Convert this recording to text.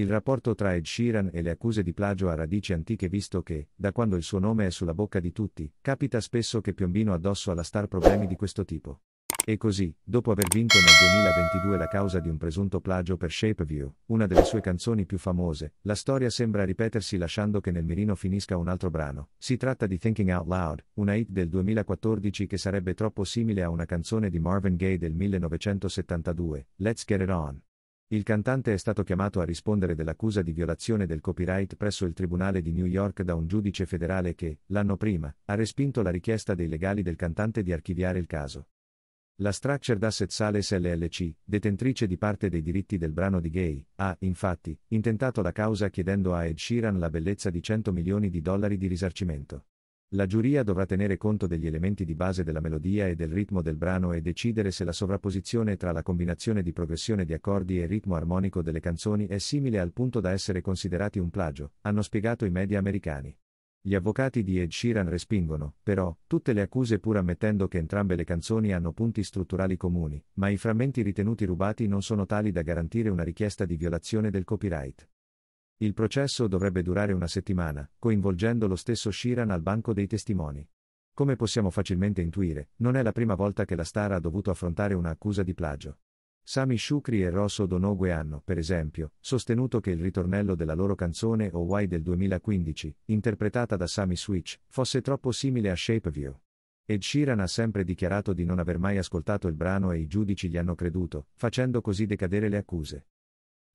Il rapporto tra Ed Sheeran e le accuse di plagio ha radici antiche visto che, da quando il suo nome è sulla bocca di tutti, capita spesso che piombino addosso alla star problemi di questo tipo. E così, dopo aver vinto nel 2022 la causa di un presunto plagio per Shape View, una delle sue canzoni più famose, la storia sembra ripetersi lasciando che nel mirino finisca un altro brano. Si tratta di Thinking Out Loud, una hit del 2014 che sarebbe troppo simile a una canzone di Marvin Gaye del 1972, Let's Get It On. Il cantante è stato chiamato a rispondere dell'accusa di violazione del copyright presso il Tribunale di New York da un giudice federale che, l'anno prima, ha respinto la richiesta dei legali del cantante di archiviare il caso. La Structured Asset Sales LLC, detentrice di parte dei diritti del brano di Gay, ha, infatti, intentato la causa chiedendo a Ed Sheeran la bellezza di 100 milioni di dollari di risarcimento. La giuria dovrà tenere conto degli elementi di base della melodia e del ritmo del brano e decidere se la sovrapposizione tra la combinazione di progressione di accordi e ritmo armonico delle canzoni è simile al punto da essere considerati un plagio, hanno spiegato i media americani. Gli avvocati di Ed Sheeran respingono, però, tutte le accuse pur ammettendo che entrambe le canzoni hanno punti strutturali comuni, ma i frammenti ritenuti rubati non sono tali da garantire una richiesta di violazione del copyright. Il processo dovrebbe durare una settimana, coinvolgendo lo stesso Shiran al banco dei testimoni. Come possiamo facilmente intuire, non è la prima volta che la star ha dovuto affrontare una accusa di plagio. Sami Shukri e Rosso Donogue hanno, per esempio, sostenuto che il ritornello della loro canzone Oh Why del 2015, interpretata da Sami Switch, fosse troppo simile a Shape View. Ed Sheeran ha sempre dichiarato di non aver mai ascoltato il brano e i giudici gli hanno creduto, facendo così decadere le accuse.